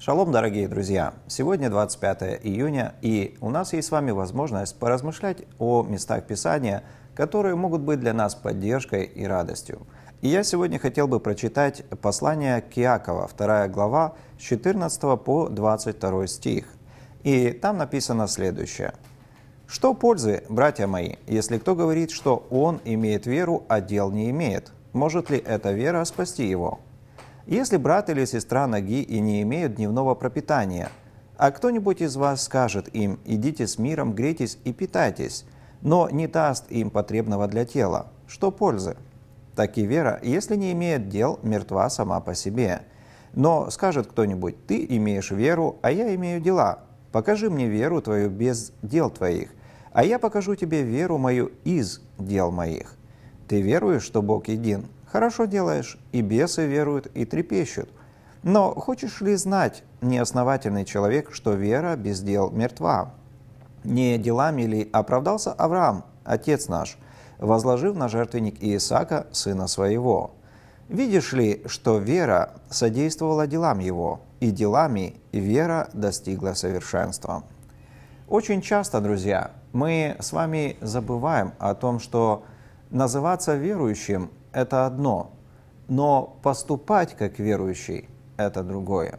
Шалом, дорогие друзья! Сегодня 25 июня, и у нас есть с вами возможность поразмышлять о местах Писания, которые могут быть для нас поддержкой и радостью. И я сегодня хотел бы прочитать послание Киакова, Иакова, 2 глава, с 14 по 22 стих. И там написано следующее. «Что пользы, братья мои, если кто говорит, что он имеет веру, а дел не имеет? Может ли эта вера спасти его? Если брат или сестра ноги и не имеют дневного пропитания, а кто-нибудь из вас скажет им, идите с миром, грейтесь и питайтесь, но не даст им потребного для тела. Что пользы? Так и вера, если не имеет дел, мертва сама по себе. Но скажет кто-нибудь, ты имеешь веру, а я имею дела. Покажи мне веру твою без дел твоих, а я покажу тебе веру мою из дел моих. Ты веруешь, что Бог един? Хорошо делаешь, и бесы веруют, и трепещут. Но хочешь ли знать, неосновательный человек, что вера без дел мертва? Не делами ли оправдался Авраам, отец наш, возложив на жертвенник Иисака, сына своего? Видишь ли, что вера содействовала делам его, и делами вера достигла совершенства. Очень часто, друзья, мы с вами забываем о том, что называться верующим – это одно, но поступать как верующий – это другое.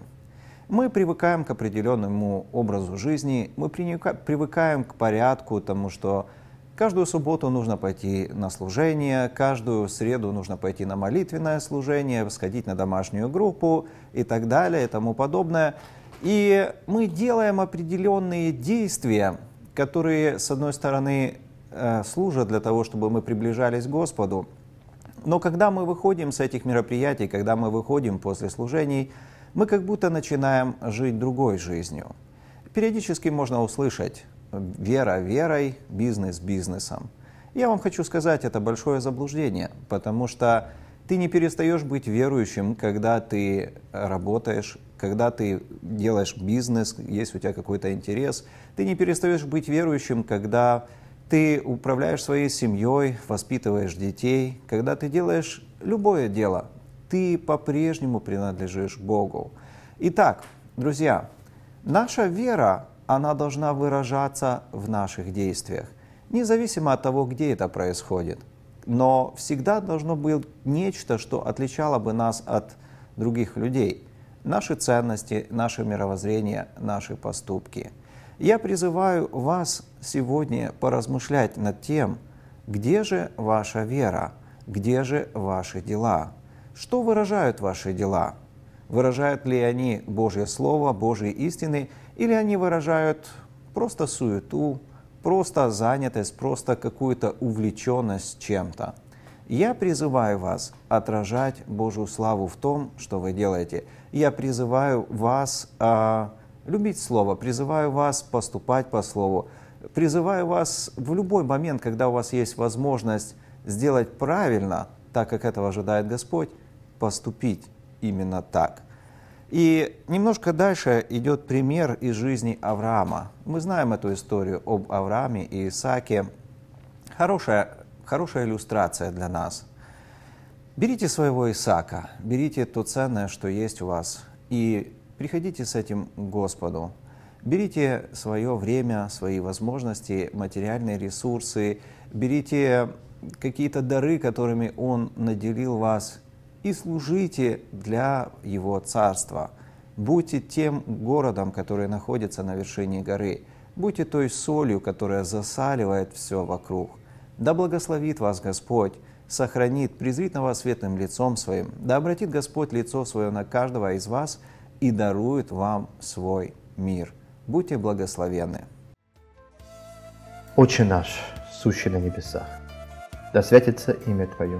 Мы привыкаем к определенному образу жизни, мы привыкаем к порядку, тому что каждую субботу нужно пойти на служение, каждую среду нужно пойти на молитвенное служение, сходить на домашнюю группу и так далее и тому подобное. И мы делаем определенные действия, которые, с одной стороны, э, служат для того, чтобы мы приближались к Господу, но когда мы выходим с этих мероприятий, когда мы выходим после служений, мы как будто начинаем жить другой жизнью. Периодически можно услышать э, «вера верой, бизнес бизнесом». Я вам хочу сказать, это большое заблуждение, потому что ты не перестаешь быть верующим, когда ты работаешь, когда ты делаешь бизнес, есть у тебя какой-то интерес. Ты не перестаешь быть верующим, когда ты управляешь своей семьей, воспитываешь детей, когда ты делаешь любое дело, ты по-прежнему принадлежишь Богу. Итак, друзья, наша вера, она должна выражаться в наших действиях, независимо от того, где это происходит. Но всегда должно быть нечто, что отличало бы нас от других людей. Наши ценности, наше мировоззрение, наши поступки. Я призываю вас сегодня поразмышлять над тем, где же ваша вера, где же ваши дела – что выражают ваши дела? Выражают ли они Божье Слово, Божьи истины, или они выражают просто суету, просто занятость, просто какую-то увлеченность чем-то? Я призываю вас отражать Божью славу в том, что вы делаете. Я призываю вас э, любить Слово, призываю вас поступать по Слову, призываю вас в любой момент, когда у вас есть возможность сделать правильно, так как этого ожидает Господь, поступить именно так. И немножко дальше идет пример из жизни Авраама. Мы знаем эту историю об Аврааме и Исааке. Хорошая, хорошая иллюстрация для нас. Берите своего Исаака, берите то ценное, что есть у вас, и приходите с этим к Господу. Берите свое время, свои возможности, материальные ресурсы, берите какие-то дары, которыми Он наделил вас, и служите для его царства. Будьте тем городом, который находится на вершине горы. Будьте той солью, которая засаливает все вокруг. Да благословит вас Господь, сохранит, призрит на вас светлым лицом своим. Да обратит Господь лицо свое на каждого из вас и дарует вам свой мир. Будьте благословенны. Отче наш, сущий на небесах, да святится имя Твое,